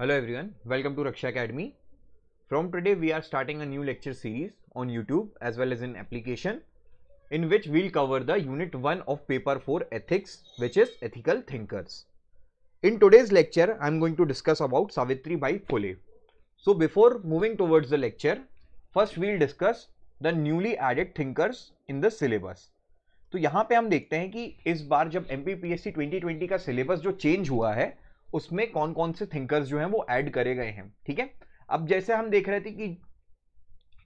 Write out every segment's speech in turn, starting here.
hello everyone welcome to Raksha academy from today we are starting a new lecture series on YouTube as well as in application in which we'll cover the unit one of paper four ethics which is ethical thinkers in today's lecture I am going to discuss about Savitri Bai Phule so before moving towards the lecture first we'll discuss the newly added thinkers in the syllabus तो यहाँ पे हम देखते हैं कि इस बार जब M 2020 का सिलेबस जो चेंज हुआ है उसमें कौन कौन से थिंकर्स जो हैं वो ऐड करे गए हैं ठीक है अब जैसे हम देख रहे थे कि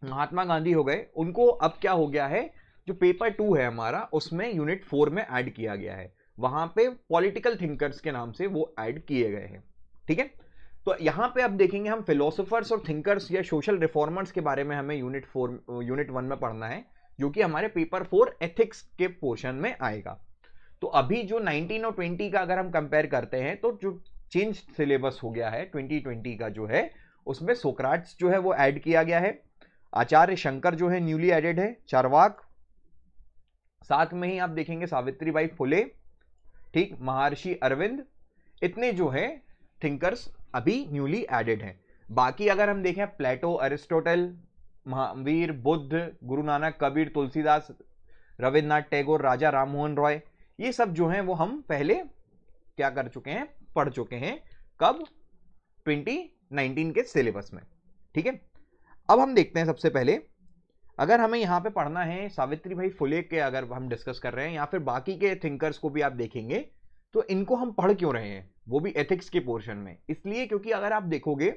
महात्मा गांधी हो गए उनको अब क्या हो गया है जो पेपर टू है हमारा उसमें यूनिट फोर में ऐड किया गया है वहां पे पॉलिटिकल थिंकर्स के नाम से वो ऐड किए गए हैं ठीक है तो यहां पे अब देखेंगे हम फिलोसोफर्स और थिंकर्स या सोशल रिफॉर्मर्स के बारे में हमें यूनिट फोर यूनिट वन में पढ़ना है जो कि हमारे पेपर फोर एथिक्स के पोर्शन में आएगा तो अभी जो 19 और 20 का अगर हम कंपेयर करते हैं तो जो चेंज सिलेबस हो गया है 2020 का जो है उसमें सोक्राट्स जो है वो ऐड किया गया है आचार्य शंकर जो है न्यूली एडेड है चारवाक साथ में ही आप देखेंगे सावित्री बाई फुले ठीक महर्षि अरविंद इतने जो है थिंकर्स अभी न्यूली एडेड हैं बाकी अगर हम देखें प्लेटो अरिस्टोटल महावीर बुद्ध गुरु नानक कबीर तुलसीदास रविन्द्रनाथ टैगोर राजा राममोहन रॉय ये सब जो हैं वो हम पहले क्या कर चुके हैं पढ़ चुके हैं कब 2019 के सिलेबस में ठीक है अब हम देखते हैं सबसे पहले अगर हमें यहाँ पे पढ़ना है सावित्री भाई फुले के अगर हम डिस्कस कर रहे हैं या फिर बाकी के थिंकर्स को भी आप देखेंगे तो इनको हम पढ़ क्यों रहे हैं वो भी एथिक्स के पोर्शन में इसलिए क्योंकि अगर आप देखोगे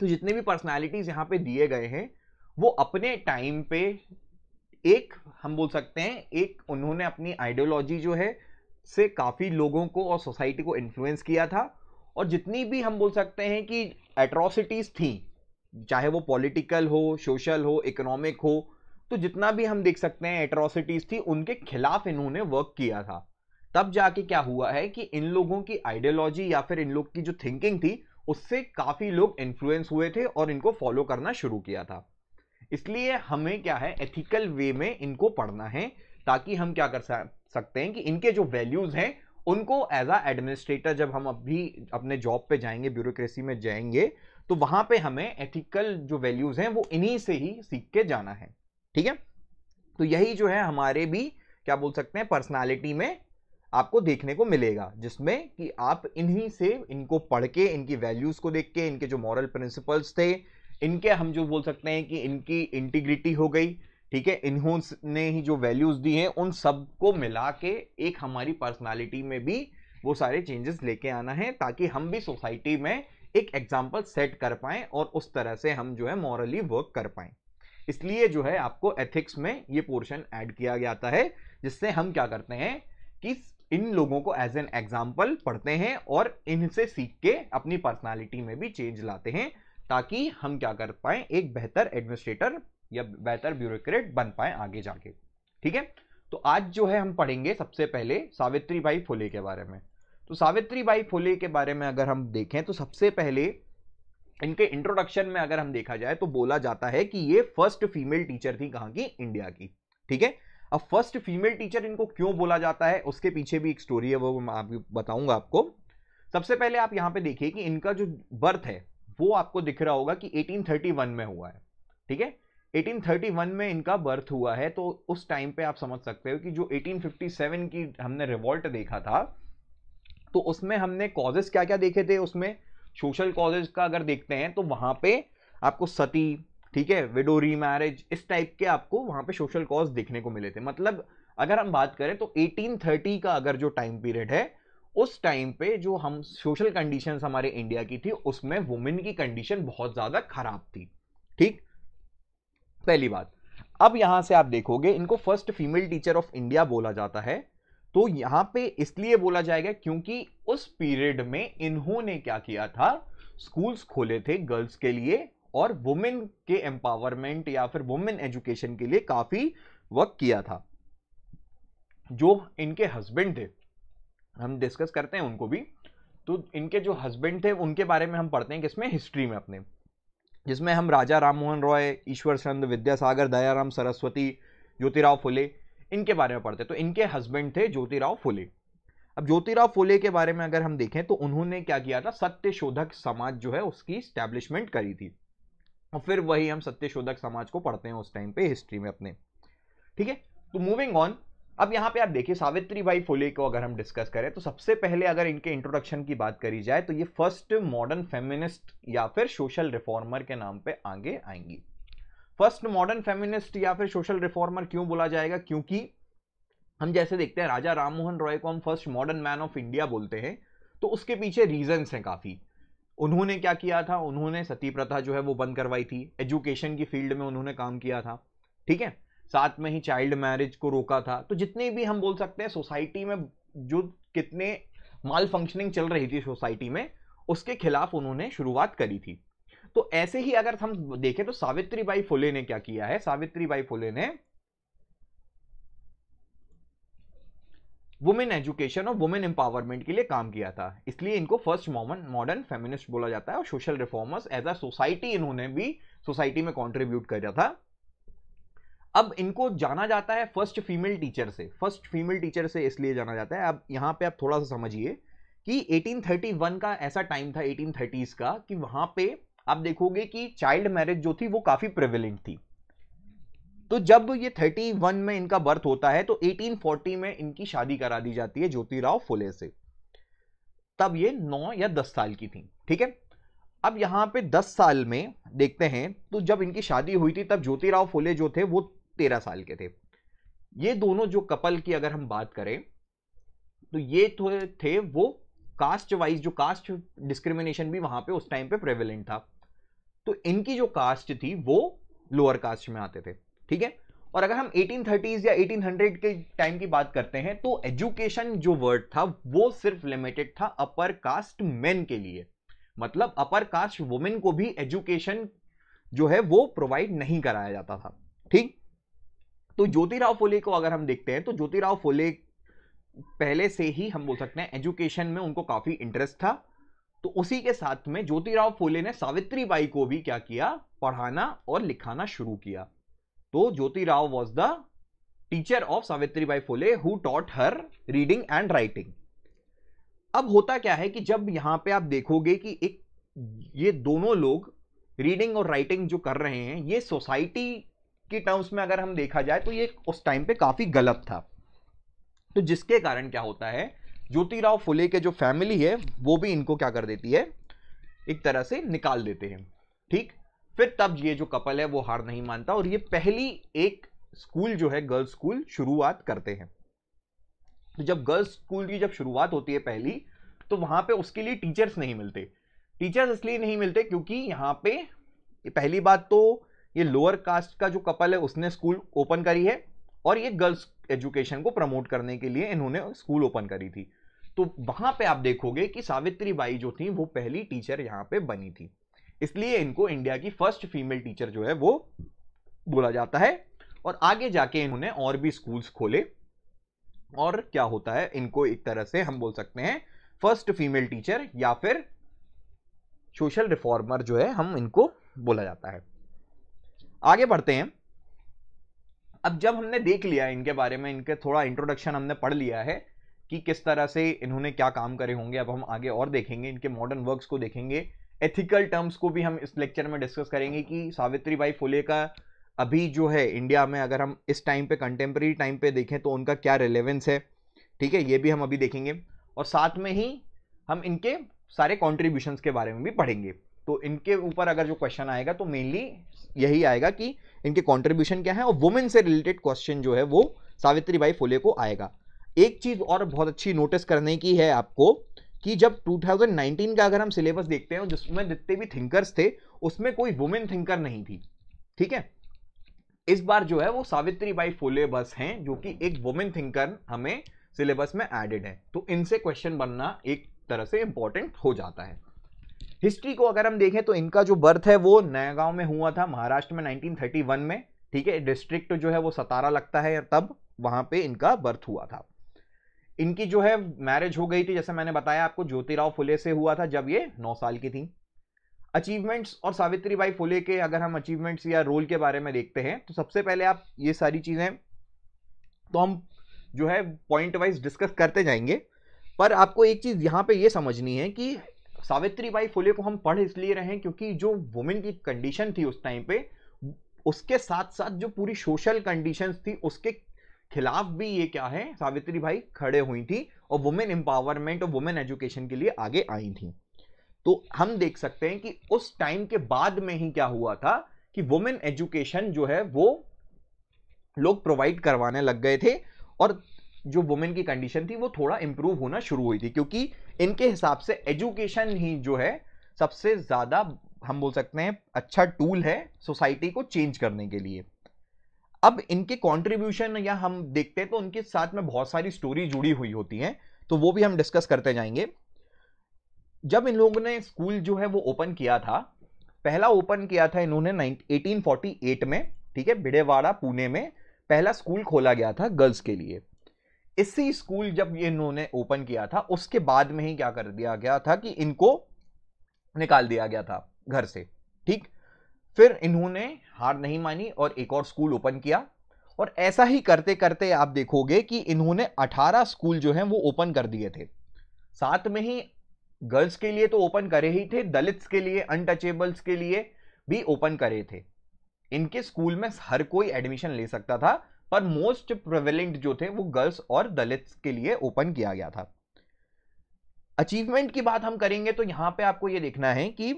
तो जितने भी पर्सनालिटीज़ यहाँ पे दिए गए हैं वो अपने टाइम पे एक हम बोल सकते हैं एक उन्होंने अपनी आइडियोलॉजी जो है से काफ़ी लोगों को और सोसाइटी को इन्फ्लुएंस किया था और जितनी भी हम बोल सकते हैं कि एट्रॉसिटीज़ थी चाहे वो पॉलिटिकल हो सोशल हो इकोनॉमिक हो तो जितना भी हम देख सकते हैं एट्रॉसिटीज़ थी उनके खिलाफ इन्होंने वर्क किया था तब जाके क्या हुआ है कि इन लोगों की आइडियोलॉजी या फिर इन लोग की जो थिंकिंग थी उससे काफ़ी लोग इन्फ्लुएंस हुए थे और इनको फॉलो करना शुरू किया था इसलिए हमें क्या है एथिकल वे में इनको पढ़ना है ताकि हम क्या कर सकते हैं कि इनके जो वैल्यूज़ हैं उनको एज आ एडमिनिस्ट्रेटर जब हम अभी अपने जॉब पे जाएंगे ब्यूरोक्रेसी में जाएंगे तो वहां पे हमें एथिकल जो वैल्यूज़ हैं वो इन्हीं से ही सीख के जाना है ठीक है तो यही जो है हमारे भी क्या बोल सकते हैं पर्सनालिटी में आपको देखने को मिलेगा जिसमें कि आप इन्हीं से इनको पढ़ के इनकी वैल्यूज़ को देख के इनके जो मॉरल प्रिंसिपल्स थे इनके हम जो बोल सकते हैं कि इनकी इंटीग्रिटी हो गई ठीक है इन्होंने ही जो वैल्यूज दी हैं उन सब को मिला के एक हमारी पर्सनालिटी में भी वो सारे चेंजेस लेके आना है ताकि हम भी सोसाइटी में एक एग्जाम्पल सेट कर पाएं और उस तरह से हम जो है मॉरली वर्क कर पाएं इसलिए जो है आपको एथिक्स में ये पोर्शन ऐड किया जाता है जिससे हम क्या करते हैं कि इन लोगों को एज एन एग्जाम्पल पढ़ते हैं और इनसे सीख के अपनी पर्सनैलिटी में भी चेंज लाते हैं ताकि हम क्या कर पाएँ एक बेहतर एडमिनिस्ट्रेटर या बेहतर ब्यूरोक्रेट बन पाए आगे जाके ठीक है तो आज जो है हम पढ़ेंगे सबसे पहले सावित्री बाई फुले के बारे में तो सावित्री बाई फुले के बारे में अगर हम देखें तो सबसे पहले इनके इंट्रोडक्शन में अगर हम देखा जाए तो बोला जाता है कि ये फर्स्ट फीमेल टीचर थी कहाँ की इंडिया की ठीक है अब फर्स्ट फीमेल टीचर इनको क्यों बोला जाता है उसके पीछे भी एक स्टोरी है वो मैं आप बताऊंगा आपको सबसे पहले आप यहाँ पे देखिए कि इनका जो बर्थ है वो आपको दिख रहा होगा कि 1831 में हुआ है ठीक है 1831 में इनका बर्थ हुआ है तो उस टाइम पे आप समझ सकते हो कि जो 1857 की हमने रिवॉल्ट देखा था तो उसमें हमने कॉजेज क्या क्या देखे थे उसमें सोशल कॉजेज का अगर देखते हैं तो वहां पे आपको सती ठीक है विडो री मैरिज इस टाइप के आपको वहां पे सोशल कॉज देखने को मिले थे मतलब अगर हम बात करें तो 1830 का अगर जो टाइम पीरियड है उस टाइम पे जो हम सोशल कंडीशंस हमारे इंडिया की थी उसमें वुमेन की कंडीशन बहुत ज़्यादा खराब थी ठीक पहली बात अब यहां से आप देखोगे इनको first female teacher of India बोला जाता है तो यहां पे इसलिए बोला जाएगा क्योंकि उस पीरियड में इन्होंने क्या किया था स्कूल्स खोले थे गर्ल्स के लिए और वुमेन के एम्पावरमेंट या फिर वुमेन एजुकेशन के लिए काफी वर्क किया था जो इनके हस्बैंड थे हम डिस्कस करते हैं उनको भी तो इनके जो हस्बैंड थे उनके बारे में हम पढ़ते हैं किसमें हिस्ट्री में अपने जिसमें हम राजा राम मोहन रॉय ईश्वर चंद विद्यासागर दयाराम सरस्वती ज्योतिराव फुले इनके बारे में पढ़ते तो इनके हस्बैंड थे ज्योतिराव फुले अब ज्योतिराव फुले के बारे में अगर हम देखें तो उन्होंने क्या किया था सत्य शोधक समाज जो है उसकी स्टैब्लिशमेंट करी थी और फिर वही हम सत्यशोधक समाज को पढ़ते हैं उस टाइम पे हिस्ट्री में अपने ठीक है तो मूविंग ऑन अब यहाँ पे आप देखिए सावित्री बाई फुले को अगर हम डिस्कस करें तो सबसे पहले अगर इनके इंट्रोडक्शन की बात करी जाए तो ये फर्स्ट मॉडर्न फेमिनिस्ट या फिर सोशल रिफॉर्मर के नाम पे आगे आएंगी फर्स्ट मॉडर्न फेमिनिस्ट या फिर सोशल रिफॉर्मर क्यों बोला जाएगा क्योंकि हम जैसे देखते हैं राजा राममोहन रॉय को हम first modern man of India बोलते हैं तो उसके पीछे रीजन्स हैं काफ़ी उन्होंने क्या किया था उन्होंने सती प्रथा जो है वो बंद करवाई थी एजुकेशन की फील्ड में उन्होंने काम किया था ठीक है साथ में ही चाइल्ड मैरिज को रोका था तो जितने भी हम बोल सकते हैं सोसाइटी में जो कितने माल फंक्शनिंग चल रही थी सोसाइटी में उसके खिलाफ उन्होंने शुरुआत करी थी तो ऐसे ही अगर हम देखें तो सावित्री बाई फुले ने क्या किया है सावित्री बाई फुले ने वुमेन एजुकेशन और वुमेन एम्पावरमेंट के लिए काम किया था इसलिए इनको फर्स्ट मॉमन मॉडर्न फेमिनिस्ट बोला जाता है और social reformers as a society इन्होंने भी सोसाइटी में कॉन्ट्रीब्यूट किया था अब इनको जाना जाता है फर्स्ट फीमेल टीचर से फर्स्ट फीमेल टीचर से इसलिए जाना जाता है अब यहाँ पे आप थोड़ा सा समझिए कि 1831 का ऐसा टाइम था 1830s का कि वहां पे आप देखोगे कि चाइल्ड मैरिज जो थी वो काफ़ी प्रिविलेंट थी तो जब ये 31 में इनका बर्थ होता है तो 1840 में इनकी शादी करा दी जाती है ज्योतिराव फुले से तब ये 9 या 10 साल की थी ठीक है अब यहां पे 10 साल में देखते हैं तो जब इनकी शादी हुई थी तब ज्योतिराव फुले जो थे वो तेरह साल के थे ये दोनों जो कपल की अगर हम बात करें तो ये तो थे वो कास्ट वाइज जो कास्ट डिस्क्रिमिनेशन भी वहां पे उस टाइम पे प्रेवलेंट था तो इनकी जो कास्ट थी वो लोअर कास्ट में आते थे ठीक है और अगर हम 1830s या 1800 के टाइम की बात करते हैं तो एजुकेशन जो वर्ड था वो सिर्फ लिमिटेड था अपर कास्ट मेन के लिए मतलब अपर कास्ट वुमेन को भी एजुकेशन जो है वो प्रोवाइड नहीं कराया जाता था ठीक तो ज्योतिराव फुले को अगर हम देखते हैं तो ज्योतिराव फुले पहले से ही हम बोल सकते हैं एजुकेशन में उनको काफी इंटरेस्ट था तो उसी के साथ में ज्योतिराव फुले ने सावित्री बाई को भी क्या किया पढ़ाना और लिखाना शुरू किया तो Jyotirao was the teacher of Savitri Bai Phule who taught her reading and writing अब होता क्या है कि जब यहां पे आप देखोगे कि एक ये दोनों लोग रीडिंग और राइटिंग जो कर रहे हैं ये सोसाइटी की टर्म्स में अगर हम देखा जाए तो ये उस टाइम पे काफ़ी गलत था तो जिसके कारण क्या होता है ज्योतिराव फुले के जो फैमिली है वो भी इनको क्या कर देती है एक तरह से निकाल देते हैं ठीक फिर तब ये जो कपल है वो हार नहीं मानता और ये पहली एक स्कूल जो है गर्ल्स स्कूल शुरुआत करते हैं तो जब गर्ल्स स्कूल की जब शुरुआत होती है पहली तो वहां पे उसके लिए टीचर्स नहीं मिलते टीचर्स इसलिए नहीं मिलते क्योंकि यहाँ पे पहली बात तो ये लोअर कास्ट का जो कपल है उसने स्कूल ओपन करी है और ये गर्ल्स एजुकेशन को प्रमोट करने के लिए इन्होंने स्कूल ओपन करी थी तो वहां पे आप देखोगे कि सावित्री बाई जो थी वो पहली टीचर यहां पे बनी थी इसलिए इनको इंडिया की फर्स्ट फीमेल टीचर जो है वो बोला जाता है और आगे जाके इन्होंने और भी स्कूल्स खोले और क्या होता है इनको एक तरह से हम बोल सकते हैं फर्स्ट फीमेल टीचर या फिर सोशल रिफॉर्मर जो है हम इनको बोला जाता है आगे बढ़ते हैं अब जब हमने देख लिया इनके बारे में इनके थोड़ा इंट्रोडक्शन हमने पढ़ लिया है कि किस तरह से इन्होंने क्या काम करे होंगे अब हम आगे और देखेंगे इनके मॉडर्न वर्क्स को देखेंगे एथिकल टर्म्स को भी हम इस लेक्चर में डिस्कस करेंगे कि सावित्री बाई फुले का अभी जो है इंडिया में अगर हम इस टाइम पे कंटेम्प्रेरी टाइम पे देखें तो उनका क्या रिलेवेंस है ठीक है ये भी हम अभी देखेंगे और साथ में ही हम इनके सारे कॉन्ट्रीब्यूशन के बारे में भी पढ़ेंगे तो इनके ऊपर अगर जो क्वेश्चन आएगा तो मेनली यही आएगा कि इनके कॉन्ट्रीब्यूशन क्या है और वुमेन से रिलेटेड क्वेश्चन जो है वो सावित्री बाई फुले को आएगा एक चीज़ और बहुत अच्छी नोटिस करने की है आपको कि जब 2019 का अगर हम सिलेबस देखते हैं जिसमें जितने भी थिंकर्स थे उसमें कोई वुमेन थिंकर नहीं थी ठीक है इस बार जो है वो सावित्री बाई फुले बस हैं जो कि एक वुमेन थिंकर हमें सिलेबस में एडेड है तो इनसे क्वेश्चन बनना एक तरह से इंपॉर्टेंट हो जाता है हिस्ट्री को अगर हम देखें तो इनका जो बर्थ है वो नयागांव में हुआ था महाराष्ट्र में 1931 में ठीक है डिस्ट्रिक्ट जो है वो सतारा लगता है तब वहां पे इनका बर्थ हुआ था इनकी जो है मैरिज हो गई थी जैसे मैंने बताया आपको ज्योतिराव फुले से हुआ था जब ये नौ साल की थी अचीवमेंट्स और सावित्री बाई फुले के अगर हम अचीवमेंट्स या रोल के बारे में देखते हैं तो सबसे पहले आप ये सारी चीज़ें तो हम जो है पॉइंट वाइज डिस्कस करते जाएंगे पर आपको एक चीज़ यहाँ पे ये समझनी है कि सावित्री बाई फुले को हम पढ़ इसलिए रहे क्योंकि जो वुमेन की कंडीशन थी उस टाइम पे उसके साथ साथ जो पूरी सोशल कंडीशंस थी उसके खिलाफ भी ये क्या है सावित्री भाई खड़े हुई थी और वुमेन एम्पावरमेंट और वुमेन एजुकेशन के लिए आगे आई थी तो हम देख सकते हैं कि उस टाइम के बाद में ही क्या हुआ था कि वुमेन एजुकेशन जो है वो लोग प्रोवाइड करवाने लग गए थे और जो वुमेन की कंडीशन थी वो थोड़ा इंप्रूव होना शुरू हुई थी क्योंकि इनके हिसाब से एजुकेशन ही जो है सबसे ज़्यादा हम बोल सकते हैं अच्छा टूल है सोसाइटी को चेंज करने के लिए अब इनके कॉन्ट्रीब्यूशन या हम देखते हैं तो उनके साथ में बहुत सारी स्टोरी जुड़ी हुई होती हैं तो वो भी हम डिस्कस करते जाएंगे जब इन लोगों ने स्कूल जो है वो ओपन किया था पहला ओपन किया था इन्होंने 1848 में ठीक है भिड़ेवाड़ा पुणे में पहला स्कूल खोला गया था गर्ल्स के लिए इसी स्कूल जब ये इन्होंने ओपन किया था उसके बाद में ही क्या कर दिया गया था कि इनको निकाल दिया गया था घर से ठीक फिर इन्होंने हार नहीं मानी और एक और स्कूल ओपन किया और ऐसा ही करते करते आप देखोगे कि इन्होंने 18 स्कूल जो हैं वो ओपन कर दिए थे साथ में ही गर्ल्स के लिए तो ओपन करे ही थे दलित्स के लिए अनटचेबल्स के लिए भी ओपन करे थे इनके स्कूल में हर कोई एडमिशन ले सकता था पर मोस्ट प्रेवेलेंट जो थे वो गर्ल्स और दलित के लिए ओपन किया गया था अचीवमेंट की बात हम करेंगे तो यहां पे आपको ये देखना है कि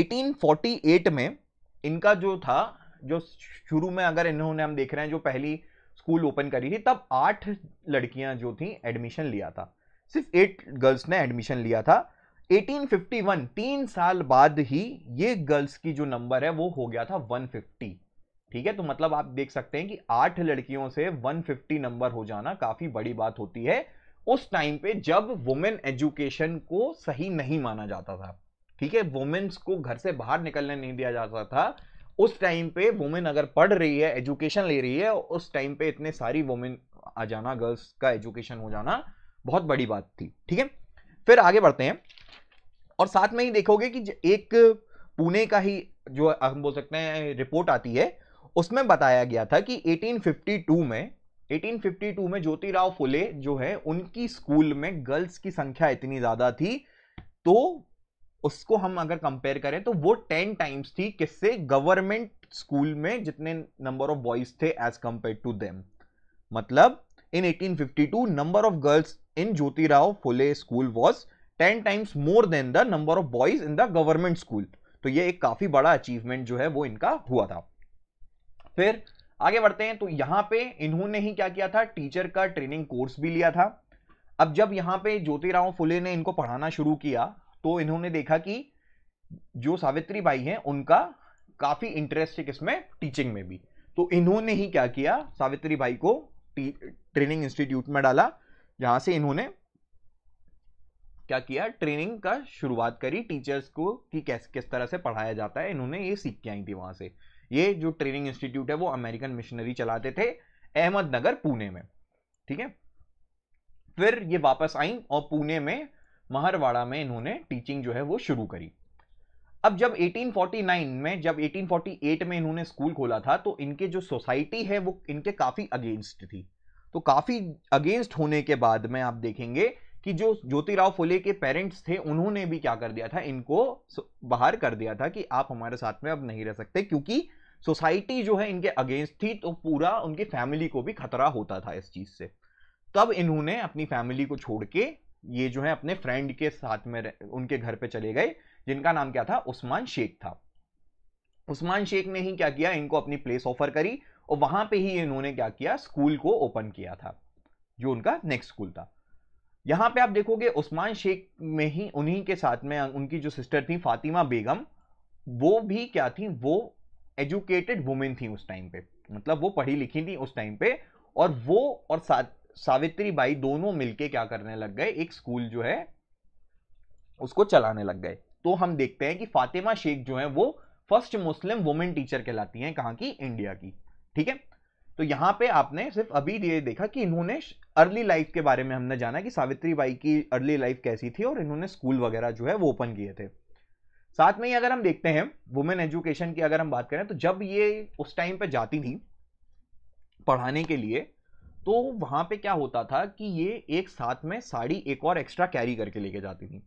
1848 में इनका जो था जो शुरू में अगर इन्होंने हम देख रहे हैं जो पहली स्कूल ओपन करी थी तब आठ लड़कियां जो थी एडमिशन लिया था सिर्फ एट गर्ल्स ने एडमिशन लिया था 1851 तीन साल बाद ही ये गर्ल्स की जो नंबर है वो हो गया था 150 ठीक है तो मतलब आप देख सकते हैं कि आठ लड़कियों से 150 नंबर हो जाना काफी बड़ी बात होती है उस टाइम पे जब वुमेन एजुकेशन को सही नहीं माना जाता था ठीक है वुमेन्स को घर से बाहर निकलने नहीं दिया जाता था उस टाइम पे वुमेन अगर पढ़ रही है एजुकेशन ले रही है उस टाइम पे इतने सारी वुमेन आ जाना गर्ल्स का एजुकेशन हो जाना बहुत बड़ी बात थी ठीक है फिर आगे बढ़ते हैं और साथ में ही देखोगे कि एक पुणे का ही जो हम बोल सकते हैं रिपोर्ट आती है उसमें बताया गया था कि 1852 में 1852 में ज्योतिराव फुले जो है उनकी स्कूल में गर्ल्स की संख्या इतनी ज़्यादा थी तो उसको हम अगर कंपेयर करें तो वो टेन टाइम्स थी किससे गवर्नमेंट स्कूल में जितने नंबर ऑफ बॉयज थे एज कंपेयर टू देम मतलब in 1852 number of girls in Jyotirao Phule school was ten times more than the number of boys in the government school तो ये एक काफी बड़ा अचीवमेंट जो है वो इनका हुआ था फिर आगे बढ़ते हैं तो यहां पे इन्होंने ही क्या किया था टीचर का ट्रेनिंग कोर्स भी लिया था अब जब यहां पे ज्योतिराव फुले ने इनको पढ़ाना शुरू किया तो इन्होंने देखा कि जो सावित्री बाई हैं उनका काफ़ी इंटरेस्ट है किसमें टीचिंग में भी तो इन्होंने ही क्या किया सावित्री बाई को ट्रेनिंग इंस्टीट्यूट में डाला जहां से इन्होंने क्या किया ट्रेनिंग का शुरुआत करी टीचर्स को कि कैस किस तरह से पढ़ाया जाता है इन्होंने ये सीख के आई थी वहां से ये जो ट्रेनिंग इंस्टीट्यूट है वो अमेरिकन मिशनरी चलाते थे अहमदनगर पुणे में ठीक है फिर ये वापस आई और पुणे में महरवाड़ा में इन्होंने टीचिंग जो है वो शुरू करी अब जब 1849 में जब 1848 में इन्होंने स्कूल खोला था तो इनके जो सोसाइटी है वो इनके काफ़ी अगेंस्ट थी तो काफ़ी अगेंस्ट होने के बाद में आप देखेंगे कि जो ज्योतिराव फुले के पेरेंट्स थे उन्होंने भी क्या कर दिया था इनको बाहर कर दिया था कि आप हमारे साथ में अब नहीं रह सकते क्योंकि सोसाइटी जो है इनके अगेंस्ट थी तो पूरा उनकी फैमिली को भी खतरा होता था इस चीज़ से तब इन्होंने अपनी फैमिली को छोड़ के ये जो है अपने फ्रेंड के साथ में उनके घर पे चले गए जिनका नाम क्या था उस्मान शेख था उस्मान शेख ने ही क्या किया इनको अपनी प्लेस ऑफर करी और वहां पे ही इन्होंने क्या किया स्कूल को ओपन किया था जो उनका नेक्स्ट स्कूल था यहाँ पे आप देखोगे उस्मान शेख में ही उन्हीं के साथ में उनकी जो सिस्टर थी फातिमा बेगम वो भी क्या थी वो एजुकेटेड वुमेन थी उस टाइम पे मतलब वो पढ़ी लिखी थी उस टाइम पे और वो और सा, सावित्री बाई दोनों मिलके क्या करने लग गए एक स्कूल जो है उसको चलाने लग गए तो हम देखते हैं कि फातिमा शेख जो है वो फर्स्ट मुस्लिम वुमेन टीचर कहलाती हैं कहाँ की इंडिया की ठीक है तो यहाँ पे आपने सिर्फ अभी ये देखा कि इन्होंने अर्ली लाइफ के बारे में हमने जाना कि सावित्री बाई की अर्ली लाइफ कैसी थी और इन्होंने स्कूल वगैरह जो है वो ओपन किए थे साथ में ही अगर हम देखते हैं वुमेन एजुकेशन की अगर हम बात करें तो जब ये उस टाइम पे जाती थी पढ़ाने के लिए तो वहां पे क्या होता था कि ये एक साथ में साड़ी एक और एक्स्ट्रा कैरी करके लेके जाती थी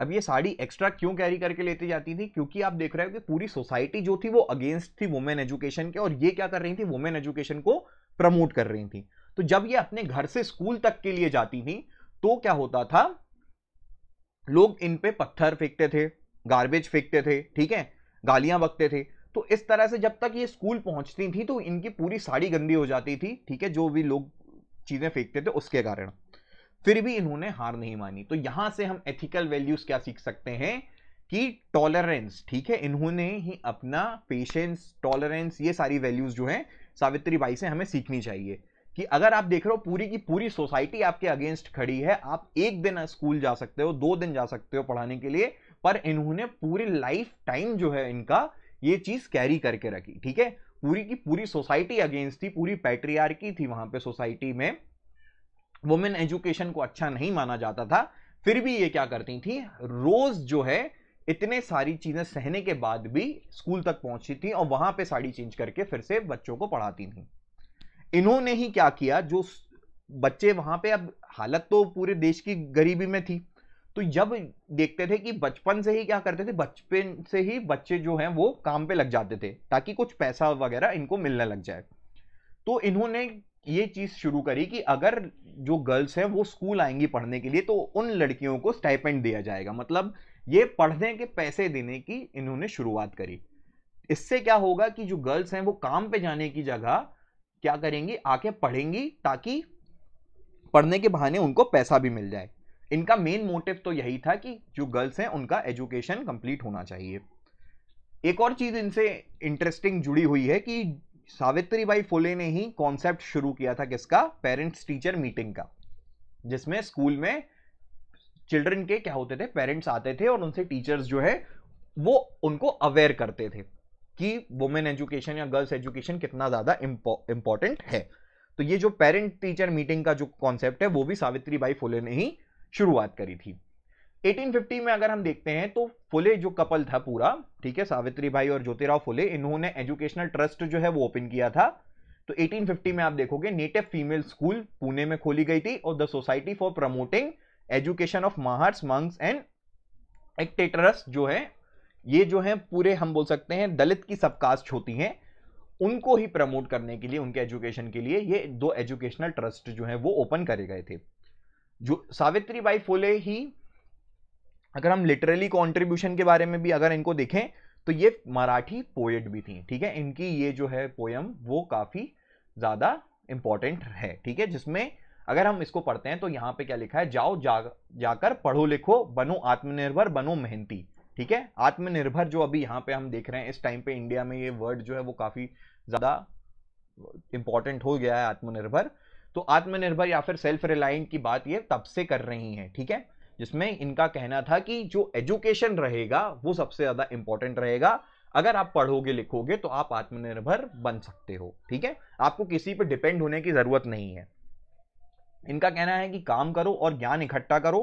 अब ये साड़ी एक्स्ट्रा क्यों कैरी करके लेती जाती थी क्योंकि आप देख रहे हो कि पूरी सोसाइटी जो थी वो अगेंस्ट थी वुमेन एजुकेशन के और ये क्या कर रही थी वुमेन एजुकेशन को प्रमोट कर रही थी तो जब ये अपने घर से स्कूल तक के लिए जाती थी तो क्या होता था लोग इन पे पत्थर फेंकते थे गार्बेज फेंकते थे ठीक है गालियां बकते थे तो इस तरह से जब तक ये स्कूल पहुंचती थी तो इनकी पूरी साड़ी गंदी हो जाती थी ठीक है जो भी लोग चीज़ें फेंकते थे उसके कारण फिर भी इन्होंने हार नहीं मानी तो यहां से हम एथिकल वैल्यूज क्या सीख सकते हैं कि टॉलरेंस ठीक है इन्होंने ही अपना पेशेंस टॉलरेंस ये सारी वैल्यूज जो है सावित्री बाई से हमें सीखनी चाहिए कि अगर आप देख रहे हो पूरी की पूरी सोसाइटी आपके अगेंस्ट खड़ी है आप एक दिन स्कूल जा सकते हो दो दिन जा सकते हो पढ़ाने के लिए पर इन्होंने पूरे लाइफ टाइम जो है इनका ये चीज कैरी करके रखी ठीक है पूरी की पूरी सोसाइटी अगेंस्ट थी पूरी पैट्रियार्की थी वहां पे सोसाइटी में वुमेन एजुकेशन को अच्छा नहीं माना जाता था फिर भी ये क्या करती थी रोज जो है इतने सारी चीजें सहने के बाद भी स्कूल तक पहुंचती थी और वहां पे साड़ी चेंज करके फिर से बच्चों को पढ़ाती थी इन्होंने ही क्या किया जो बच्चे वहां पे अब हालत तो पूरे देश की गरीबी में थी तो जब देखते थे कि बचपन से ही क्या करते थे बचपन से ही बच्चे जो हैं वो काम पे लग जाते थे ताकि कुछ पैसा वगैरह इनको मिलने लग जाए तो इन्होंने ये चीज़ शुरू करी कि अगर जो गर्ल्स हैं वो स्कूल आएंगी पढ़ने के लिए तो उन लड़कियों को स्टाइपेंड दिया जाएगा मतलब ये पढ़ने के पैसे देने की इन्होंने शुरुआत करी इससे क्या होगा कि जो गर्ल्स हैं वो काम पे जाने की जगह क्या करेंगी आके पढ़ेंगी ताकि पढ़ने के बहाने उनको पैसा भी मिल जाए इनका मेन मोटिव तो यही था कि जो गर्ल्स हैं उनका एजुकेशन कंप्लीट होना चाहिए एक और चीज़ इनसे इंटरेस्टिंग जुड़ी हुई है कि सावित्री बाई फुले ने ही कॉन्सेप्ट शुरू किया था किसका पेरेंट्स टीचर मीटिंग का जिसमें स्कूल में चिल्ड्रन के क्या होते थे पेरेंट्स आते थे और उनसे टीचर्स जो है वो उनको अवेयर करते थे कि वुमेन एजुकेशन या गर्ल्स एजुकेशन कितना ज़्यादा इंपॉर्टेंट है तो ये जो पेरेंट टीचर मीटिंग का जो कॉन्सेप्ट है वो भी सावित्री बाई फुले ने ही शुरुआत करी थी 1850 में अगर हम देखते हैं तो फुले जो कपल था पूरा ठीक है सावित्री भाई और ज्योतिराव फुले इन्होंने एजुकेशनल ट्रस्ट जो है वो ओपन किया था तो 1850 में आप देखोगे नेटिव फीमेल स्कूल पुणे में खोली गई थी और the society for promoting education of Mahars Mangs and etceteras जो है ये जो है पूरे हम बोल सकते हैं दलित की सबकास्ट होती हैं उनको ही प्रमोट करने के लिए उनके एजुकेशन के लिए ये दो एजुकेशनल ट्रस्ट जो है वो ओपन करे गए थे जो सावित्री बाई फुले ही अगर हम लिटरली कॉन्ट्रीब्यूशन के बारे में भी अगर इनको देखें तो ये मराठी पोएट भी थी ठीक है इनकी ये जो है पोयम वो काफ़ी ज़्यादा इंपॉर्टेंट है ठीक है जिसमें अगर हम इसको पढ़ते हैं तो यहां पे क्या लिखा है जाओ जा जाकर पढ़ो लिखो बनो आत्मनिर्भर बनो मेहनती ठीक है आत्मनिर्भर जो अभी यहां पे हम देख रहे हैं इस टाइम पे इंडिया में ये वर्ड जो है वो काफ़ी ज़्यादा इंपॉर्टेंट हो गया है आत्मनिर्भर तो आत्मनिर्भर या फिर सेल्फ रिलायंट की बात ये तब से कर रही हैं ठीक है जिसमें इनका कहना था कि जो एजुकेशन रहेगा वो सबसे ज़्यादा इंपॉर्टेंट रहेगा अगर आप पढ़ोगे लिखोगे तो आप आत्मनिर्भर बन सकते हो ठीक है आपको किसी पर डिपेंड होने की ज़रूरत नहीं है इनका कहना है कि काम करो और ज्ञान इकट्ठा करो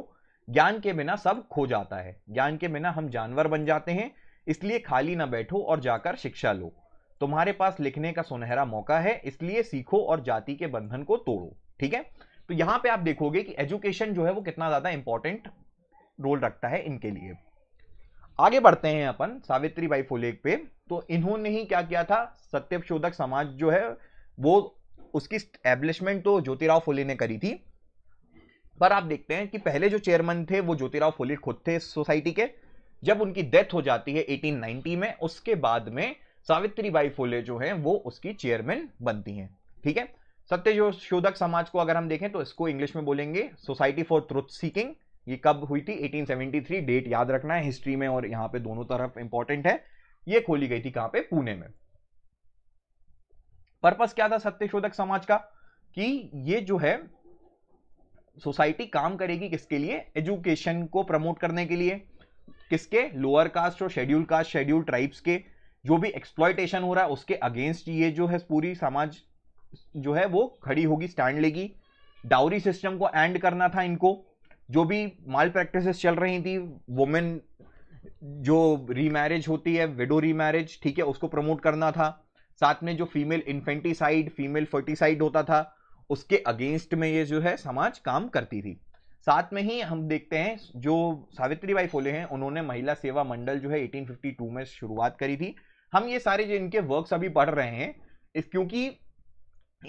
ज्ञान के बिना सब खो जाता है ज्ञान के बिना हम जानवर बन जाते हैं इसलिए खाली ना बैठो और जाकर शिक्षा लो तुम्हारे पास लिखने का सुनहरा मौका है इसलिए सीखो और जाति के बंधन को तोड़ो ठीक है तो यहां पे आप देखोगे कि एजुकेशन जो है वो कितना ज्यादा इंपॉर्टेंट रोल रखता है इनके लिए आगे बढ़ते हैं अपन सावित्री बाई फुले पे तो इन्होंने ही क्या किया था सत्यशोधक समाज जो है वो उसकी एब्लिशमेंट तो ज्योतिराव फुले ने करी थी पर आप देखते हैं कि पहले जो चेयरमैन थे वो ज्योतिराव फुले खुद थे सोसाइटी के जब उनकी डेथ हो जाती है 1890 में उसके बाद में सावित्री बाई फुले जो है वो उसकी चेयरमैन बनती हैं ठीक है सत्य जो शोधक समाज को अगर हम देखें तो इसको इंग्लिश में बोलेंगे सोसाइटी फॉर ट्रुथ सीकिंग ये कब हुई थी 1873 डेट याद रखना है हिस्ट्री में और यहां पे दोनों तरफ इंपॉर्टेंट है ये खोली गई थी कहां पे पुणे में पर्पस क्या था सत्यशोधक समाज का कि ये जो है सोसाइटी काम करेगी किसके लिए एजुकेशन को प्रमोट करने के लिए किसके लोअर कास्ट और शेड्यूल कास्ट शेड्यूल ट्राइब्स के जो भी एक्सप्लॉयटेशन हो रहा है उसके अगेंस्ट ये जो है पूरी समाज जो है वो खड़ी होगी स्टैंड लेगी डाउरी सिस्टम को एंड करना था इनको जो भी माल प्रैक्टिस चल रही थी वुमेन जो रीमैरिज होती है विडो रीमैरिज ठीक है उसको प्रमोट करना था साथ में जो फीमेल इन्फेंटिसाइड फीमेल फर्टिसाइड होता था उसके अगेंस्ट में ये जो है समाज काम करती थी साथ में ही हम देखते हैं जो सावित्री बाई फुले हैं उन्होंने महिला सेवा मंडल जो है 1852 में शुरुआत करी थी हम ये सारे जो इनके वर्क्स अभी पढ़ रहे हैं इस क्योंकि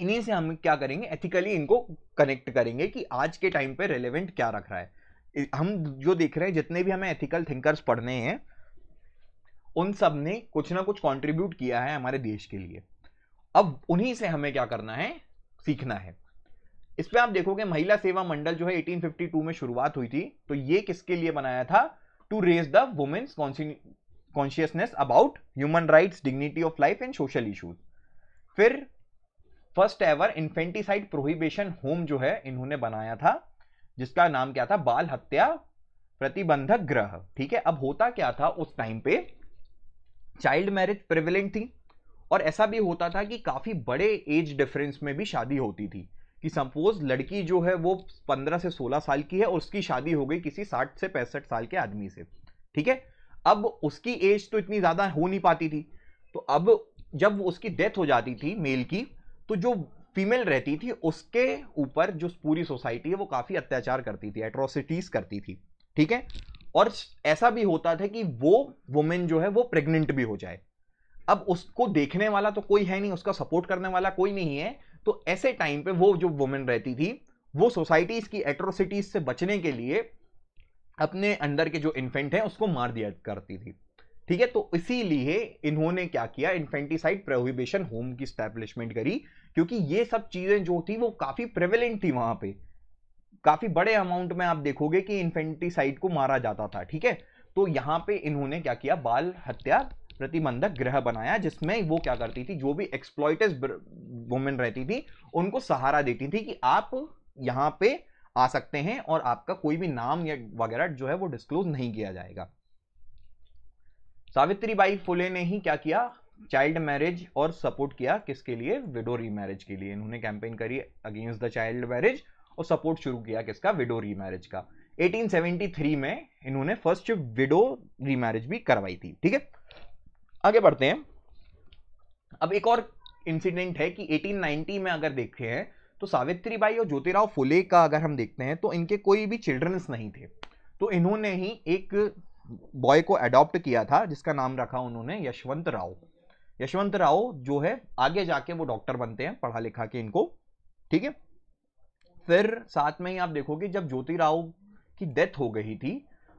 इन्हीं से हम क्या करेंगे एथिकली इनको कनेक्ट करेंगे कि आज के टाइम पे रेलेवेंट क्या रख रहा है हम जो देख रहे हैं जितने भी हमें एथिकल थिंकर्स पढ़ने हैं उन सब ने कुछ ना कुछ कंट्रीब्यूट किया है हमारे देश के लिए अब उन्हीं से हमें क्या करना है सीखना है इस पर आप देखोगे महिला सेवा मंडल जो है 1852 में शुरुआत हुई थी तो ये किसके लिए बनाया था to raise the women's consciousness about human rights dignity of life and social issues फिर first ever infanticide prohibition home जो है इन्होंने बनाया था जिसका नाम क्या था बाल हत्या प्रतिबंधक ग्रह ठीक है अब होता क्या था उस टाइम पे चाइल्ड मैरिज प्रिविलेंट थी और ऐसा भी होता था कि काफ़ी बड़े एज डिफरेंस में भी शादी होती थी कि सपोज लड़की जो है वो 15 से 16 साल की है और उसकी शादी हो गई किसी 60 से पैंसठ साल के आदमी से ठीक है अब उसकी एज तो इतनी ज़्यादा हो नहीं पाती थी तो अब जब उसकी डेथ हो जाती थी मेल की तो जो फीमेल रहती थी उसके ऊपर जो पूरी सोसाइटी है वो काफ़ी अत्याचार करती थी एट्रोसिटीज़ करती थी ठीक है और ऐसा भी होता था कि वो वुमेन जो है वो प्रेग्नेंट भी हो जाए अब उसको देखने वाला तो कोई है नहीं उसका सपोर्ट करने वाला कोई नहीं है तो ऐसे टाइम पे वो जो वुमेन रहती थी वो सोसाइटीज़ की एट्रोसिटीज़ से बचने के लिए अपने अंदर के जो इन्फेंट है उसको मार दिया करती थी ठीक है तो इसीलिए इन्होंने क्या किया इन्फेंटिसाइड प्रोहिबिशन होम की स्टैब्लिशमेंट करी क्योंकि ये सब चीज़ें जो थी वो काफ़ी प्रेवलेंट थी वहाँ पे काफ़ी बड़े अमाउंट में आप देखोगे कि इन्फेंटिसाइड को मारा जाता था ठीक है तो यहाँ पे इन्होंने क्या किया बाल हत्या प्रतिबंधक ग्रह बनाया जिसमें वो क्या करती थी जो भी एक्सप्लॉयटेड वुमेन रहती थी उनको सहारा देती थी कि आप यहाँ पे आ सकते हैं और आपका कोई भी नाम या वगैरह जो है वो डिस्क्लोज नहीं किया जाएगा सावित्री बाई फुले ने ही क्या किया चाइल्ड मैरिज और सपोर्ट किया किसके लिए विडो री मैरिज के लिए इन्होंने कैंपेन करी अगेंस्ट द चाइल्ड मैरिज और सपोर्ट शुरू किया किसका विडो री मैरिज का 1873 में इन्होंने फर्स्ट विडो री मैरिज भी करवाई थी ठीक है आगे बढ़ते हैं अब एक और इंसिडेंट है कि 1890 में अगर देखे हैं तो सावित्री बाई और ज्योतिराव फुले का अगर हम देखते हैं तो इनके कोई भी चिल्ड्रंस नहीं थे तो इन्होंने ही एक बॉय को अडॉप्ट किया था जिसका नाम रखा उन्होंने यशवंत राव यशवंत राव जो है आगे जाके वो डॉक्टर बनते हैं पढ़ा लिखा के इनको ठीक है फिर साथ में ही आप देखोगे जब ज्योतिराव की डेथ हो गई थी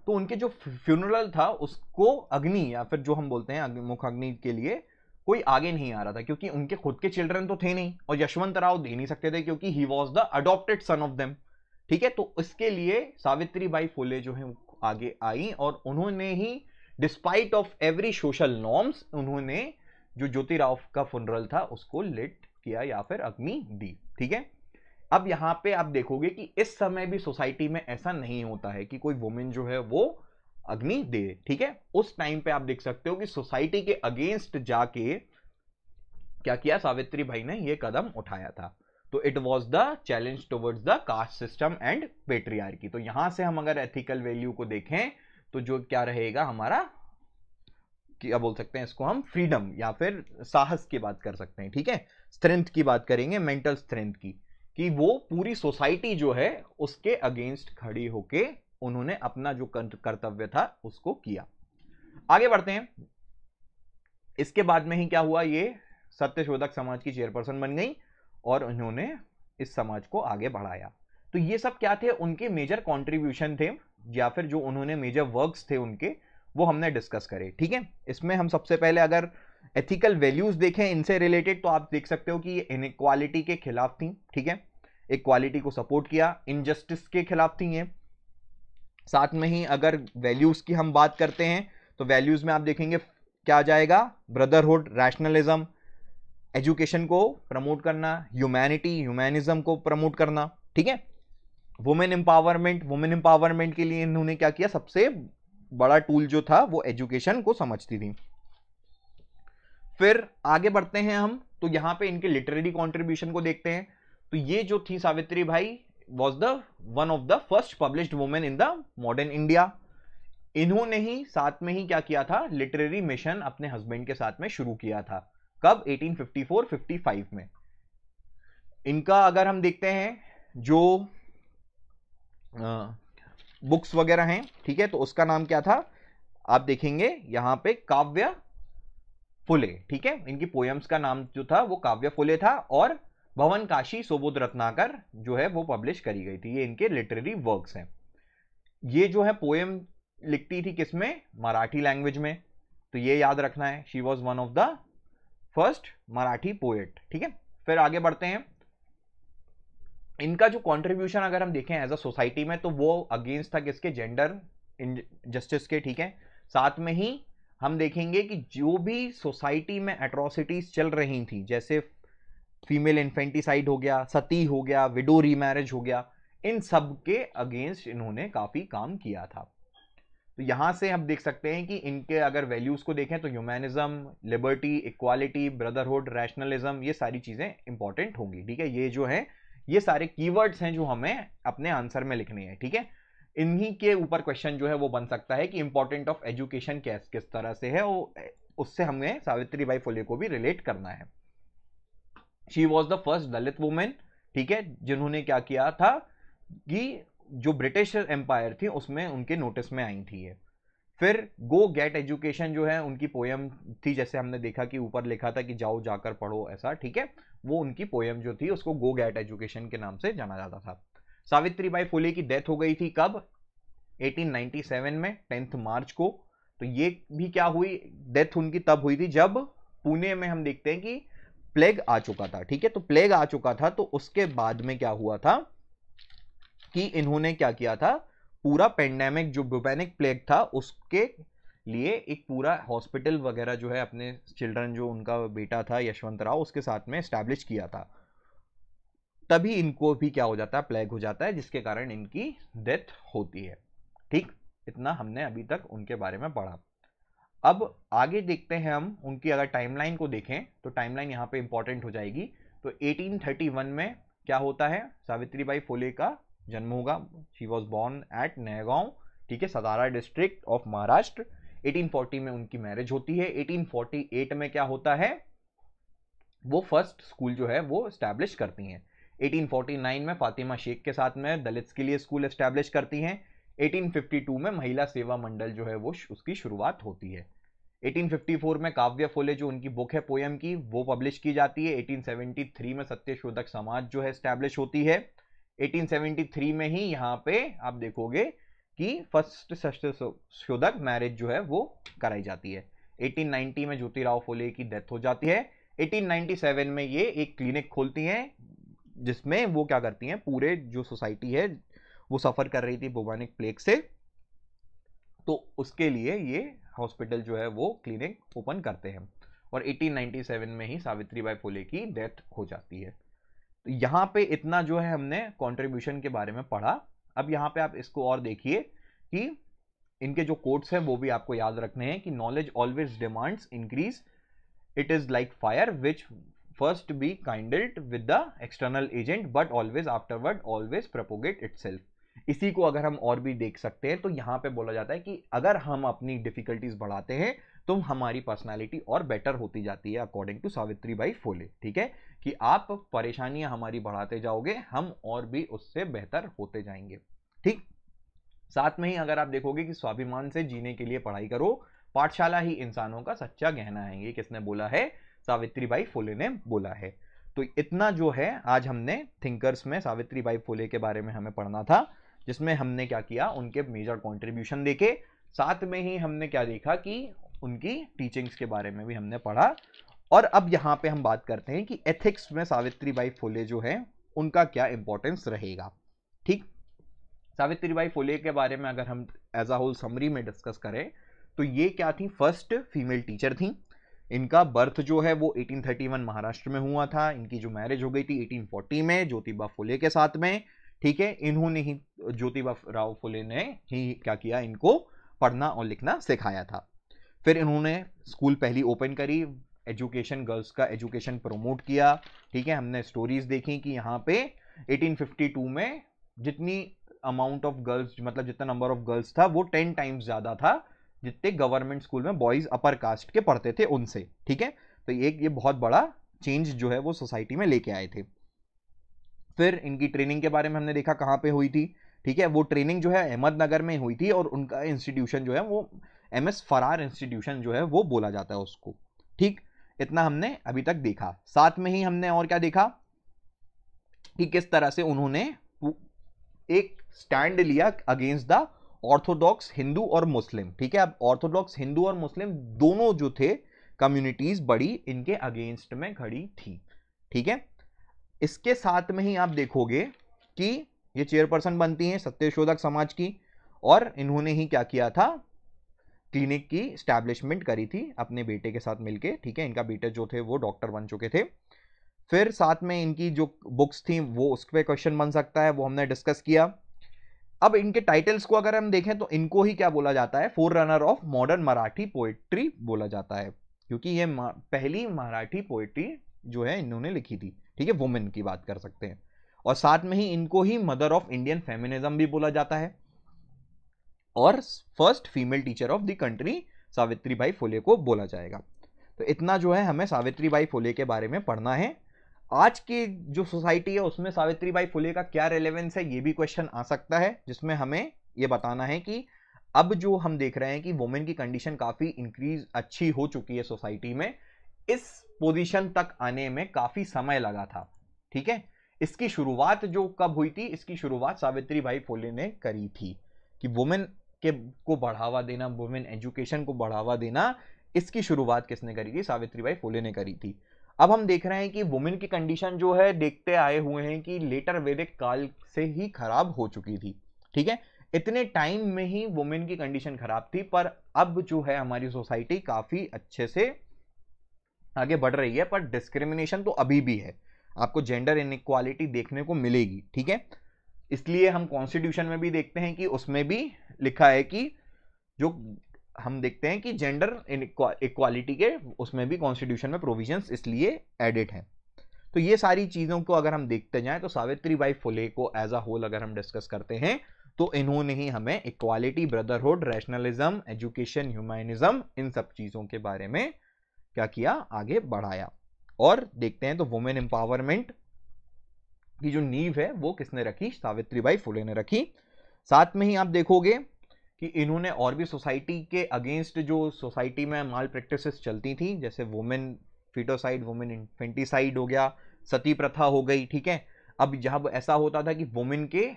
तो उनके जो फ्यूनरल था उसको अग्नि या फिर जो हम बोलते हैं मुख अग्नि के लिए कोई आगे नहीं आ रहा था क्योंकि उनके खुद के चिल्ड्रन तो थे नहीं और यशवंत राव दे नहीं सकते थे क्योंकि he was the adopted son of them ठीक है तो इसके लिए सावित्री बाई फुले जो है आगे आई और उन्होंने ही despite of every social norms उन्होंने जो ज्योतिराव का फुनरल था उसको लिट किया या फिर अग्नि दी ठीक है अब यहां पे आप देखोगे कि इस समय भी सोसाइटी में ऐसा नहीं होता है कि कोई वुमेन जो है वो अग्नि दे ठीक है उस टाइम पे आप देख सकते हो कि सोसाइटी के अगेंस्ट जाके क्या किया सावित्री भाई ने यह कदम उठाया था तो it was the challenge towards the caste system and patriarchy तो यहां से हम अगर एथिकल वैल्यू को देखें तो जो क्या रहेगा हमारा क्या बोल सकते हैं इसको हम फ्रीडम या फिर साहस की बात कर सकते हैं ठीक है स्ट्रेंथ की बात करेंगे मेंटल स्ट्रेंथ की कि वो पूरी सोसाइटी जो है उसके अगेंस्ट खड़ी होके उन्होंने अपना जो कर्तव्य था उसको किया आगे बढ़ते हैं इसके बाद में ही क्या हुआ ये सत्यशोधक समाज की चेयरपर्सन बन गई और उन्होंने इस समाज को आगे बढ़ाया तो ये सब क्या थे उनके मेजर कंट्रीब्यूशन थे या फिर जो उन्होंने मेजर वर्क्स थे उनके वो हमने डिस्कस करे ठीक है इसमें हम सबसे पहले अगर एथिकल वैल्यूज देखें इनसे रिलेटेड तो आप देख सकते हो कि ये इनक्वालिटी के खिलाफ थी ठीक है इक्वालिटी को सपोर्ट किया इनजस्टिस के खिलाफ थी ये साथ में ही अगर वैल्यूज़ की हम बात करते हैं तो वैल्यूज़ में आप देखेंगे क्या जाएगा ब्रदरहुड रैशनलिज्म एजुकेशन को प्रमोट करना ह्यूमैनिटी ह्यूमैनिज्म को प्रमोट करना ठीक है वुमेन एम्पावरमेंट वुमेन एम्पावरमेंट के लिए इन्होंने क्या किया सबसे बड़ा टूल जो था वो एजुकेशन को समझती थी फिर आगे बढ़ते हैं हम तो यहां पे इनके लिटरेरी कंट्रीब्यूशन को देखते हैं तो ये जो थी Savitri Bhai was the one of the first published women in the modern India इन्होंने ही साथ में ही क्या किया था लिटरेरी मिशन अपने हस्बैंड के साथ में शुरू किया था कब 1854-55 में इनका अगर हम देखते हैं जो आ, बुक्स वगैरह हैं ठीक है तो उसका नाम क्या था आप देखेंगे यहां पे काव्य फुले ठीक है इनकी पोयम्स का नाम जो था वो काव्य फुले था और भवन काशी सोबोध रत्नाकर जो है वो पब्लिश करी गई थी ये इनके लिटरेरी वर्क्स हैं ये जो है पोएम लिखती थी किसमें मराठी लैंग्वेज में तो ये याद रखना है she was one of the first Marathi poet ठीक है फिर आगे बढ़ते हैं इनका जो कंट्रीब्यूशन अगर हम देखें एज अ सोसाइटी में तो वो अगेंस्ट था किसके जेंडर इन जस्टिस के ठीक है साथ में ही हम देखेंगे कि जो भी सोसाइटी में एट्रोसिटीज चल रही थी जैसे फीमेल इन्फेंटिसाइड हो गया सती हो गया विडो रीमैरिज हो गया इन सब के अगेंस्ट इन्होंने काफ़ी काम किया था तो यहाँ से हम देख सकते हैं कि इनके अगर वैल्यूज़ को देखें तो humanism liberty equality brotherhood rationalism ये सारी चीज़ें इंपॉर्टेंट होंगी ठीक है ये जो है ये सारे कीवर्ड्स हैं जो हमें अपने आंसर में लिखने हैं ठीक है इन्हीं के ऊपर क्वेश्चन जो है वो बन सकता है कि इम्पोर्टेंट ऑफ एजुकेशन किस किस तरह से है वो उससे हमें सावित्री बाई फुले को भी रिलेट करना है she was the first Dalit women ठीक है जिन्होंने क्या किया था कि जो ब्रिटिश एम्पायर थी उसमें उनके नोटिस में आई थी ये फिर गो गेट एजुकेशन जो है उनकी पोयम थी जैसे हमने देखा कि ऊपर लिखा था कि जाओ जाकर पढ़ो ऐसा ठीक है वो उनकी पोयम जो थी उसको गो गेट एजुकेशन के नाम से जाना जाता था सावित्री बाई फुले की डेथ हो गई थी कब 1897 में टेंथ मार्च को तो ये भी क्या हुई डेथ उनकी तब हुई थी जब पुणे में हम देखते हैं कि प्लेग आ चुका था ठीक है तो प्लेग आ चुका था तो उसके बाद में क्या हुआ था कि इन्होंने क्या किया था पूरा पेंडेमिक जो बुपेनिक प्लेग था उसके लिए एक पूरा हॉस्पिटल वगैरह जो है अपने चिल्ड्रन जो उनका बेटा था यशवंत राव उसके साथ में स्टैब्लिश किया था तभी इनको भी क्या हो जाता है प्लेग हो जाता है जिसके कारण इनकी डेथ होती है ठीक इतना हमने अभी तक उनके बारे में पढ़ा अब आगे देखते हैं हम उनकी अगर टाइमलाइन को देखें तो टाइमलाइन यहाँ पे इंपॉर्टेंट हो जाएगी तो 1831 में क्या होता है सावित्री बाई फुले का जन्म होगा she was born at Naigaon ठीक है सतारा डिस्ट्रिक्ट ऑफ महाराष्ट्र 1840 में उनकी मैरिज होती है 1848 में क्या होता है वो फर्स्ट स्कूल जो है वो इस्टेब्लिश करती हैं 1849 में फातिमा शेख के साथ में दलित्स के लिए स्कूल इस्टेब्लिश करती हैं 1852 में महिला सेवा मंडल जो है वो उसकी शुरुआत होती है 1854 में काव्य फोले जो उनकी बुक है पोएम की वो पब्लिश की जाती है 1873 में सत्यशोधक समाज जो है स्टैब्लिश होती है 1873 में ही यहाँ पे आप देखोगे कि फर्स्ट सत्यशोधक मैरिज जो है वो कराई जाती है 1890 में ज्योतिराव फोले की डेथ हो जाती है 1897 में ये एक क्लिनिक खोलती हैं जिसमें वो क्या करती हैं पूरे जो सोसाइटी है वो सफ़र कर रही थी बोबानिक प्लेग से तो उसके लिए ये हॉस्पिटल जो है वो क्लिनिक ओपन करते हैं और 1897 में ही सावित्री बाई फुले की डेथ हो जाती है तो यहाँ पे इतना जो है हमने कॉन्ट्रीब्यूशन के बारे में पढ़ा अब यहाँ पे आप इसको और देखिए कि इनके जो कोट्स हैं वो भी आपको याद रखने हैं कि knowledge always demands increase it is like fire which first be kindled with the external agent but always afterward always propagate itself इसी को अगर हम और भी देख सकते हैं तो यहां पे बोला जाता है कि अगर हम अपनी डिफिकल्टीज बढ़ाते हैं तो हमारी पर्सनालिटी और बेटर होती जाती है अकॉर्डिंग टू सावित्री बाई फोले ठीक है कि आप परेशानियां हमारी बढ़ाते जाओगे हम और भी उससे बेहतर होते जाएंगे ठीक साथ में ही अगर आप देखोगे कि स्वाभिमान से जीने के लिए पढ़ाई करो पाठशाला ही इंसानों का सच्चा गहना है ये किसने बोला है सावित्री बाई फोले ने बोला है तो इतना जो है आज हमने थिंकर्स में सावित्री बाई फुले के बारे में हमें पढ़ना था जिसमें हमने क्या किया उनके मेजर कॉन्ट्रीब्यूशन देखे साथ में ही हमने क्या देखा कि उनकी टीचिंग्स के बारे में भी हमने पढ़ा और अब यहाँ पे हम बात करते हैं कि एथिक्स में सावित्री बाई फुले जो है उनका क्या इंपॉर्टेंस रहेगा ठीक सावित्री बाई फुले के बारे में अगर हम एज अ होल समरी में डिस्कस करें तो ये क्या थी फर्स्ट फीमेल टीचर थी इनका बर्थ जो है वो 1831 महाराष्ट्र में हुआ था इनकी जो मैरिज हो गई थी 1840 में ज्योतिबा फुले के साथ में ठीक है इन्होंने ही ज्योतिबा राव फुले ने ही क्या किया इनको पढ़ना और लिखना सिखाया था फिर इन्होंने स्कूल पहली ओपन करी एजुकेशन गर्ल्स का एजुकेशन प्रमोट किया ठीक है हमने स्टोरीज देखी कि यहाँ पे 1852 में जितनी अमाउंट ऑफ गर्ल्स मतलब जितना नंबर ऑफ गर्ल्स था वो टेन टाइम्स ज़्यादा था जितने गवर्नमेंट स्कूल में बॉयज़ अपर कास्ट के पढ़ते थे उनसे ठीक है तो एक ये बहुत बड़ा चेंज जो है वो सोसाइटी में लेके आए थे फिर इनकी ट्रेनिंग के बारे में हमने देखा कहाँ पे हुई थी ठीक है वो ट्रेनिंग जो है अहमदनगर में हुई थी और उनका इंस्टीट्यूशन जो है वो एम एस फरार इंस्टीट्यूशन जो है वो बोला जाता है उसको ठीक इतना हमने अभी तक देखा साथ में ही हमने और क्या देखा कि किस तरह से उन्होंने एक स्टैंड लिया अगेंस्ट द ऑर्थोडॉक्स हिंदू और मुस्लिम ठीक है अब ऑर्थोडॉक्स हिंदू और मुस्लिम दोनों जो थे कम्युनिटीज बड़ी इनके अगेंस्ट में खड़ी थी ठीक है इसके साथ में ही आप देखोगे कि ये चेयरपर्सन बनती हैं सत्यशोधक समाज की और इन्होंने ही क्या किया था क्लिनिक की स्टैब्लिशमेंट करी थी अपने बेटे के साथ मिलके ठीक है इनका बेटे जो थे वो डॉक्टर बन चुके थे फिर साथ में इनकी जो बुक्स थी वो उस पर क्वेश्चन बन सकता है वो हमने डिस्कस किया अब इनके टाइटल्स को अगर हम देखें तो इनको ही क्या बोला जाता है forerunner of modern Marathi poetry बोला जाता है क्योंकि ये पहली मराठी पोएट्री जो है इन्होंने लिखी थी ठीक है वुमेन की बात कर सकते हैं और साथ में ही इनको ही मदर ऑफ इंडियन फेमिनिज्म भी बोला जाता है और first female teacher of the country Savitri Bai Phule को बोला जाएगा तो इतना जो है हमें सावित्री बाई फुले के बारे में पढ़ना है आज की जो सोसाइटी है उसमें सावित्री बाई फुले का क्या रेलेवेंस है ये भी क्वेश्चन आ सकता है जिसमें हमें ये बताना है कि अब जो हम देख रहे हैं कि वुमेन की कंडीशन काफ़ी इंक्रीज अच्छी हो चुकी है सोसाइटी में इस पोजीशन तक आने में काफी समय लगा था ठीक है इसकी शुरुआत जो कब हुई थी इसकी शुरुआत सावित्री भाई फोले ने करी थी कि वुमेन के को बढ़ावा देना वुमेन एजुकेशन को बढ़ावा देना इसकी शुरुआत किसने करी थी सावित्री भाई फोले ने करी थी अब हम देख रहे हैं कि वुमेन की कंडीशन जो है देखते आए हुए हैं कि लेटर वेदिक काल से ही खराब हो चुकी थी ठीक है इतने टाइम में ही वुमेन की कंडीशन खराब थी पर अब जो है हमारी सोसाइटी काफ़ी अच्छे से आगे बढ़ रही है पर डिस्क्रिमिनेशन तो अभी भी है आपको जेंडर इनक्वालिटी देखने को मिलेगी ठीक है इसलिए हम कॉन्स्टिट्यूशन में भी देखते हैं कि उसमें भी लिखा है कि जो हम देखते हैं कि जेंडर इक्वालिटी के उसमें भी कॉन्स्टिट्यूशन में प्रोविजंस इसलिए एडिट हैं तो ये सारी चीज़ों को अगर हम देखते जाएं तो सावित्री बाई फुले को एज अ होल अगर हम डिस्कस करते हैं तो इन्होंने ही हमें equality brotherhood rationalism education humanism इन सब चीज़ों के बारे में क्या किया आगे बढ़ाया और देखते हैं तो वुमेन एम्पावरमेंट की जो नींव है वो किसने रखी सावित्री बाई फुले ने रखी साथ में ही आप देखोगे कि इन्होंने और भी सोसाइटी के अगेंस्ट जो सोसाइटी में माल प्रैक्टिस चलती थी जैसे वुमेन फिटोसाइड वुमेन इन्फेंटिसाइड हो गया सती प्रथा हो गई ठीक है अब जब ऐसा होता था कि वुमेन के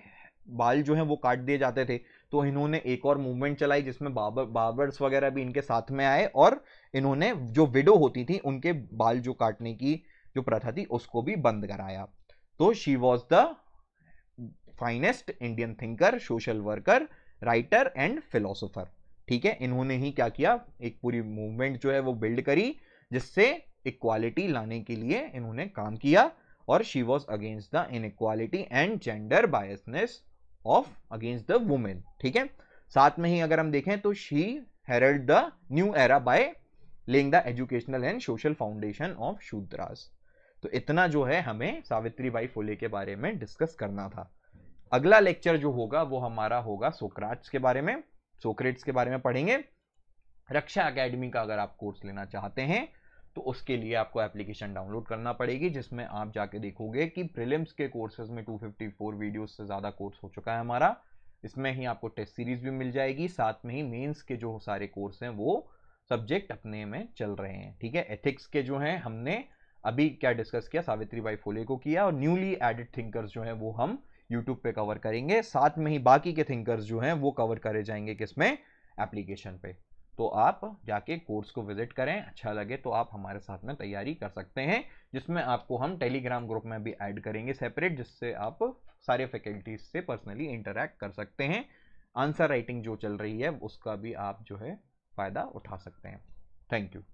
बाल जो हैं वो काट दिए जाते थे तो इन्होंने एक और मूवमेंट चलाई जिसमें बाबर बाबर्स वगैरह भी इनके साथ में आए और इन्होंने जो विडो होती थी उनके बाल जो काटने की जो प्रथा थी उसको भी बंद कराया तो she was the finest Indian thinker social worker writer and philosopher ठीक है इन्होंने ही क्या किया एक पूरी मूवमेंट जो है वो बिल्ड करी जिससे इक्वालिटी लाने के लिए इन्होंने काम किया और she was against the inequality and gender biasness of against the women ठीक है साथ में ही अगर हम देखें तो she heralded the new era by laying the educational and social foundation of Shudras तो इतना जो है हमें सावित्री बाई फुले के बारे में डिस्कस करना था अगला लेक्चर जो होगा वो हमारा होगा सोक्राट्स के बारे में सोक्रेट्स के बारे में पढ़ेंगे रक्षा एकेडमी का अगर आप कोर्स लेना चाहते हैं तो उसके लिए आपको एप्लीकेशन डाउनलोड करना पड़ेगी जिसमें आप जाके देखोगे कि प्रिलिम्स के कोर्सेज में 254 वीडियोस से ज़्यादा कोर्स हो चुका है हमारा इसमें ही आपको टेस्ट सीरीज भी मिल जाएगी साथ में ही मेंस के जो सारे कोर्स हैं वो सब्जेक्ट अपने में चल रहे हैं ठीक है एथिक्स के जो हैं हमने अभी क्या डिस्कस किया सावित्री बाई फोले को किया और न्यूली एडेड थिंकर्स जो हैं वो हम यूट्यूब पे कवर करेंगे साथ में ही बाकी के थिंकर्स जो हैं वो कवर करे जाएंगे किसमें एप्लीकेशन पे तो आप जाके कोर्स को विजिट करें अच्छा लगे तो आप हमारे साथ में तैयारी कर सकते हैं जिसमें आपको हम टेलीग्राम ग्रुप में भी ऐड करेंगे सेपरेट जिससे आप सारे फैकल्टीज से पर्सनली इंटरेक्ट कर सकते हैं आंसर राइटिंग जो चल रही है उसका भी आप जो है फ़ायदा उठा सकते हैं थैंक यू